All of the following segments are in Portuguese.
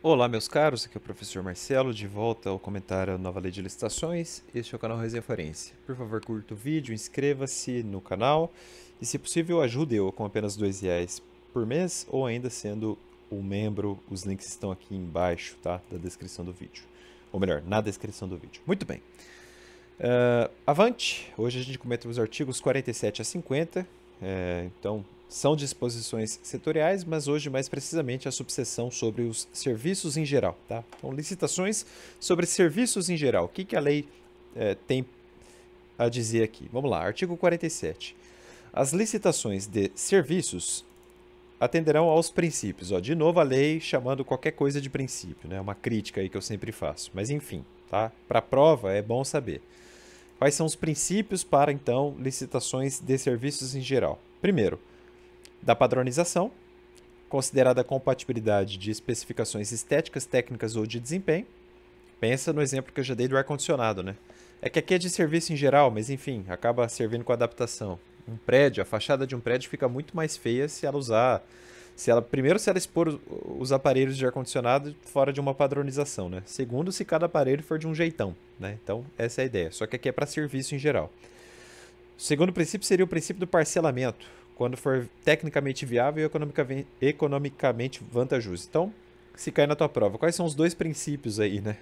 Olá, meus caros, aqui é o professor Marcelo, de volta ao comentário Nova Lei de Licitações. Este é o canal Resenha Forense. Por favor, curta o vídeo, inscreva-se no canal e, se possível, ajude o com apenas R$ reais por mês ou ainda sendo um membro. Os links estão aqui embaixo tá? da descrição do vídeo. Ou melhor, na descrição do vídeo. Muito bem. Uh, avante! Hoje a gente comenta os artigos 47 a 50, é, então, são disposições setoriais, mas hoje mais precisamente a subseção sobre os serviços em geral. Tá? Então, licitações sobre serviços em geral. O que, que a lei é, tem a dizer aqui? Vamos lá, artigo 47. As licitações de serviços atenderão aos princípios. Ó, de novo a lei chamando qualquer coisa de princípio, né? É uma crítica aí que eu sempre faço. Mas enfim, tá? Para prova é bom saber. Quais são os princípios para, então, licitações de serviços em geral? Primeiro, da padronização, considerada a compatibilidade de especificações estéticas, técnicas ou de desempenho. Pensa no exemplo que eu já dei do ar-condicionado, né? É que aqui é de serviço em geral, mas enfim, acaba servindo com adaptação. Um prédio, a fachada de um prédio fica muito mais feia se ela usar se ela primeiro se ela expor os aparelhos de ar condicionado fora de uma padronização, né? Segundo, se cada aparelho for de um jeitão, né? Então, essa é a ideia. Só que aqui é para serviço em geral. O segundo princípio seria o princípio do parcelamento, quando for tecnicamente viável e economicamente vantajoso. Então, se cair na tua prova, quais são os dois princípios aí, né?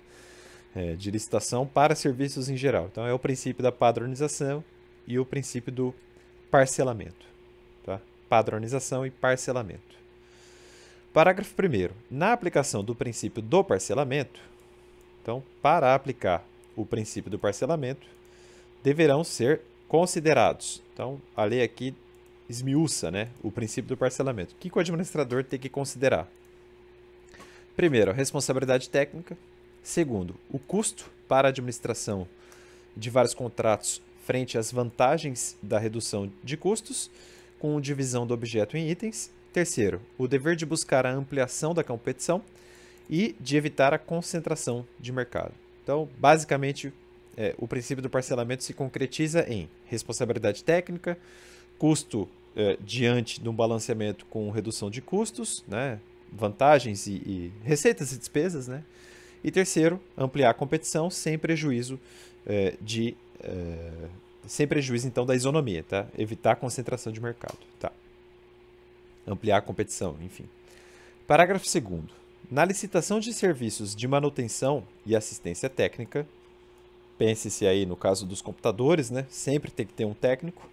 É, de licitação para serviços em geral. Então, é o princípio da padronização e o princípio do parcelamento. Tá? Padronização e parcelamento. Parágrafo 1. Na aplicação do princípio do parcelamento, então, para aplicar o princípio do parcelamento, deverão ser considerados. Então, a lei aqui esmiuça né, o princípio do parcelamento. O que, que o administrador tem que considerar? Primeiro, a responsabilidade técnica. Segundo, o custo para a administração de vários contratos frente às vantagens da redução de custos, com divisão do objeto em itens. Terceiro, o dever de buscar a ampliação da competição e de evitar a concentração de mercado. Então, basicamente, é, o princípio do parcelamento se concretiza em responsabilidade técnica, custo é, diante de um balanceamento com redução de custos, né, vantagens e, e receitas e despesas, né? E terceiro, ampliar a competição sem prejuízo é, de é, sem prejuízo então da isonomia, tá? Evitar a concentração de mercado, tá? ampliar a competição, enfim. Parágrafo 2. Na licitação de serviços de manutenção e assistência técnica, pense-se aí no caso dos computadores, né? Sempre tem que ter um técnico.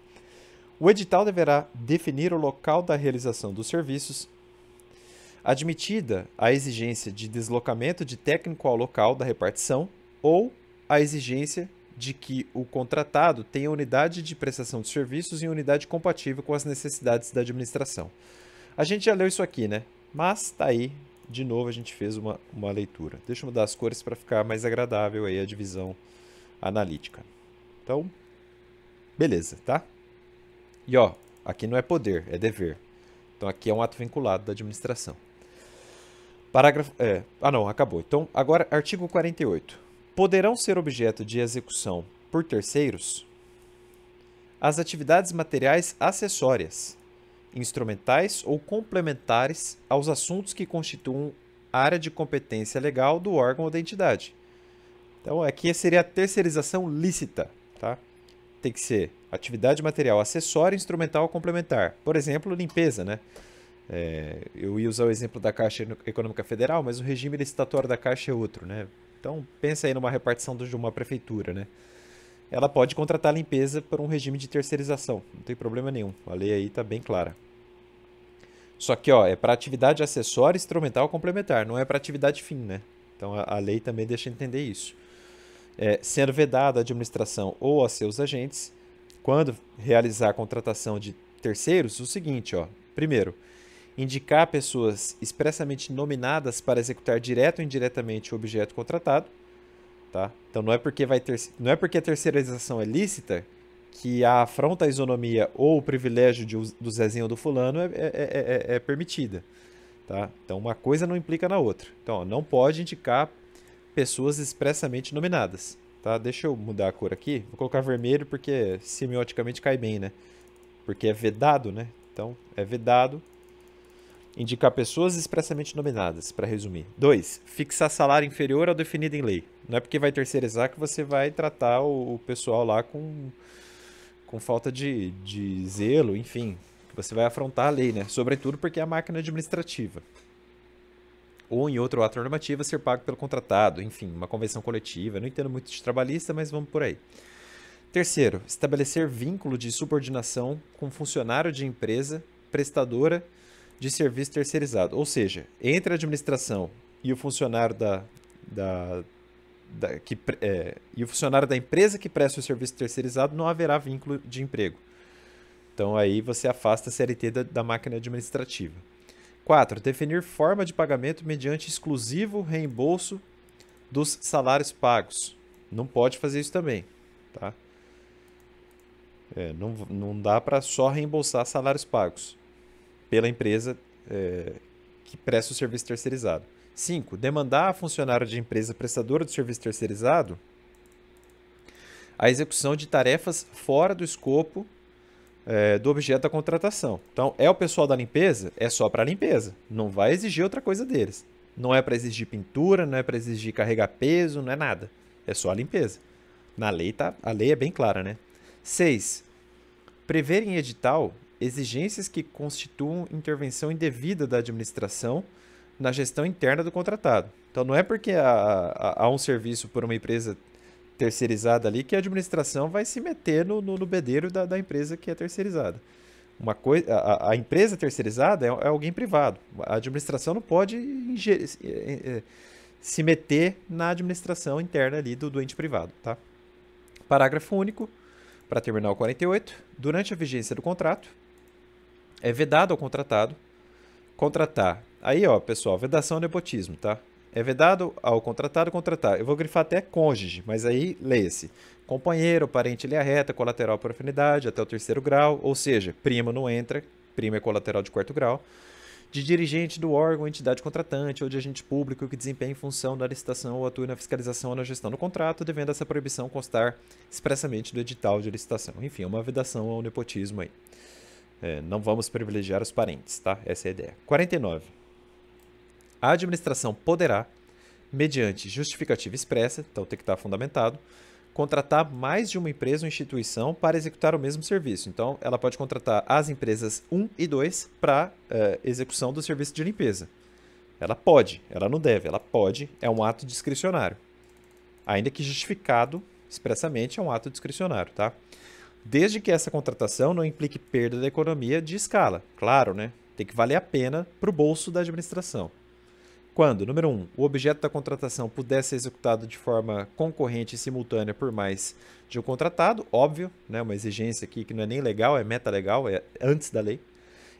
O edital deverá definir o local da realização dos serviços. Admitida a exigência de deslocamento de técnico ao local da repartição ou a exigência de que o contratado tenha unidade de prestação de serviços em unidade compatível com as necessidades da administração. A gente já leu isso aqui, né? Mas tá aí, de novo a gente fez uma, uma leitura. Deixa eu mudar as cores para ficar mais agradável aí a divisão analítica. Então, beleza, tá? E ó, aqui não é poder, é dever. Então aqui é um ato vinculado da administração. Parágrafo. É, ah, não, acabou. Então, agora, artigo 48. Poderão ser objeto de execução por terceiros as atividades materiais acessórias instrumentais ou complementares aos assuntos que constituam área de competência legal do órgão ou da entidade. Então, aqui seria a terceirização lícita, tá? Tem que ser atividade material acessória, instrumental complementar. Por exemplo, limpeza, né? É, eu ia usar o exemplo da Caixa Econômica Federal, mas o regime licitatório da Caixa é outro, né? Então, pensa aí numa repartição de uma prefeitura, né? ela pode contratar a limpeza por um regime de terceirização. Não tem problema nenhum. A lei aí está bem clara. Só que ó, é para atividade acessória, instrumental complementar, não é para atividade fim, né? Então a, a lei também deixa entender isso. É, sendo vedada à administração ou a seus agentes, quando realizar a contratação de terceiros, o seguinte, ó. Primeiro, indicar pessoas expressamente nominadas para executar direto ou indiretamente o objeto contratado tá? Então não é porque vai ter, não é porque a terceirização é lícita que a afronta à isonomia ou o privilégio de, do Zezinho ou do fulano é, é, é, é, permitida, tá? Então uma coisa não implica na outra. Então ó, não pode indicar pessoas expressamente nominadas, tá? Deixa eu mudar a cor aqui, vou colocar vermelho porque semioticamente cai bem, né? Porque é vedado, né? Então é vedado Indicar pessoas expressamente nominadas, para resumir. 2. Fixar salário inferior ao definido em lei. Não é porque vai terceirizar que você vai tratar o, pessoal lá com, com falta de, de zelo, enfim. Você vai afrontar a lei, né? Sobretudo porque é a máquina administrativa. Ou em outro ato normativo, ser pago pelo contratado. Enfim, uma convenção coletiva. não entendo muito de trabalhista, mas vamos por aí. Terceiro, estabelecer vínculo de subordinação com funcionário de empresa, prestadora de serviço terceirizado. Ou seja, entre a administração e o funcionário da, da, da que, é, e o funcionário da empresa que presta o serviço terceirizado não haverá vínculo de emprego. Então aí você afasta a CLT da, da máquina administrativa. 4. Definir forma de pagamento mediante exclusivo reembolso dos salários pagos. Não pode fazer isso também, tá? É, não, não dá para só reembolsar salários pagos pela empresa é, que presta o serviço terceirizado. 5. Demandar a funcionário de empresa prestadora de serviço terceirizado a execução de tarefas fora do escopo é, do objeto da contratação. Então, é o pessoal da limpeza? É só para limpeza. Não vai exigir outra coisa deles. Não é para exigir pintura, não é para exigir carregar peso, não é nada. É só a limpeza. Na lei tá, a lei é bem clara, né? 6. Prever em edital exigências que constituam intervenção indevida da administração na gestão interna do contratado. Então não é porque há, um serviço por uma empresa terceirizada ali que a administração vai se meter no, no, no bedeiro da, da, empresa que é terceirizada. Uma coisa, a, a empresa terceirizada é, é, alguém privado. A administração não pode eh, eh, eh, se meter na administração interna ali do doente privado, tá? Parágrafo único, para terminar o 48. Durante a vigência do contrato, é vedado ao contratado contratar. Aí, ó, pessoal, vedação ao é nepotismo, tá? É vedado ao contratado contratar. Eu vou grifar até cônjuge, mas aí leia-se. Companheiro, parente, linha reta, colateral por afinidade, até o terceiro grau, ou seja, primo não entra, primo é colateral de quarto grau. De dirigente do órgão, entidade contratante ou de agente público que desempenhe função na licitação ou atue na fiscalização ou na gestão do contrato, devendo essa proibição constar expressamente do edital de licitação. Enfim, é uma vedação ao nepotismo aí. É, não vamos privilegiar os parentes, tá? Essa é a ideia. 49. A administração poderá, mediante justificativa expressa, então tem que estar fundamentado, contratar mais de uma empresa ou instituição para executar o mesmo serviço. Então, ela pode contratar as empresas 1 e 2 para uh, execução do serviço de limpeza. Ela pode, ela não deve, ela pode, é um ato discricionário. Ainda que justificado expressamente, é um ato discricionário, tá? desde que essa contratação não implique perda da economia de escala. Claro, né? Tem que valer a pena para o bolso da administração. Quando, número 1, um, o objeto da contratação puder ser executado de forma concorrente e simultânea por mais de um contratado, óbvio, né, uma exigência aqui que não é nem legal, é meta legal, é antes da lei.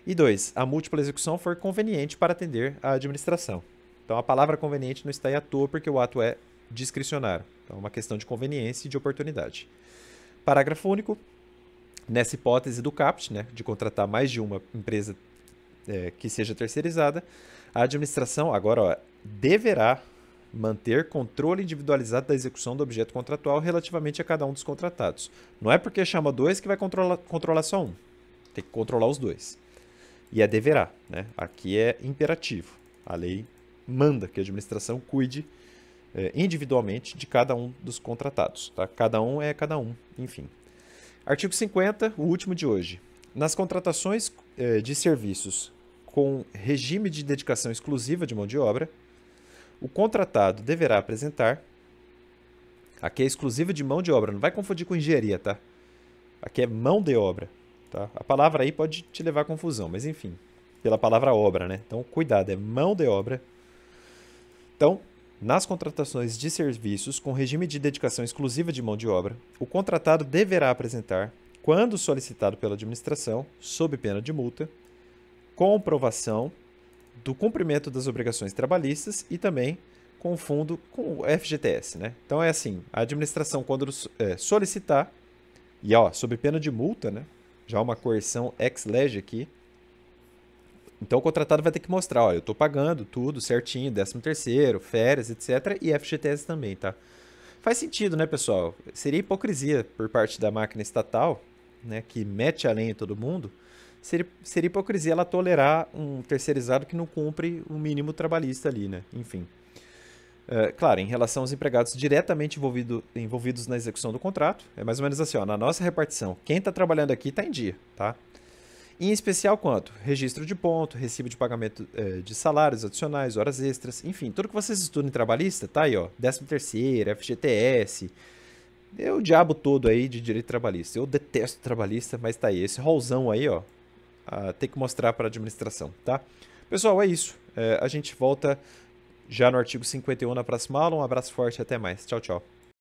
E 2, a múltipla execução for conveniente para atender a administração. Então a palavra conveniente não está aí à toa porque o ato é discricionário. Então é uma questão de conveniência e de oportunidade. Parágrafo único. Nessa hipótese do CAPT, né, de contratar mais de uma empresa é, que seja terceirizada, a administração agora ó, deverá manter controle individualizado da execução do objeto contratual relativamente a cada um dos contratados. Não é porque chama dois que vai controlar, controlar só um. Tem que controlar os dois. E é deverá. Né? Aqui é imperativo. A lei manda que a administração cuide é, individualmente de cada um dos contratados. Tá? Cada um é cada um, enfim. Artigo 50, o último de hoje. Nas contratações é, de serviços com regime de dedicação exclusiva de mão de obra, o contratado deverá apresentar. Aqui é exclusiva de mão de obra, não vai confundir com engenharia, tá? Aqui é mão de obra, tá? A palavra aí pode te levar à confusão, mas enfim, pela palavra obra, né? Então, cuidado, é mão de obra. Então, nas contratações de serviços com regime de dedicação exclusiva de mão de obra, o contratado deverá apresentar, quando solicitado pela administração, sob pena de multa, comprovação do cumprimento das obrigações trabalhistas e também com o fundo, com o FGTS, né? Então é assim, a administração quando é, solicitar, e ó, sob pena de multa, né? Já uma coerção ex lege aqui, então o contratado vai ter que mostrar, olha, eu estou pagando tudo certinho, 13 terceiro, férias, etc. E FGTS também, tá? Faz sentido, né, pessoal? Seria hipocrisia por parte da máquina estatal, né, que mete a lenha em todo mundo, seria, seria hipocrisia ela tolerar um terceirizado que não cumpre o mínimo trabalhista ali, né? Enfim. É, claro, em relação aos empregados diretamente envolvido, envolvidos na execução do contrato, é mais ou menos assim, ó, na nossa repartição, quem está trabalhando aqui está em dia, tá? em especial quanto? Registro de ponto, recibo de pagamento eh, de salários adicionais, horas extras, enfim, tudo que vocês estudam em trabalhista, tá aí, ó. 13 terceira, FGTS, é o diabo todo aí de direito trabalhista. Eu detesto trabalhista, mas tá aí, esse rolzão aí, ó, tem que mostrar para a administração, tá? Pessoal, é isso. É, a gente volta já no artigo 51 na próxima aula. Um abraço forte, até mais. Tchau, tchau.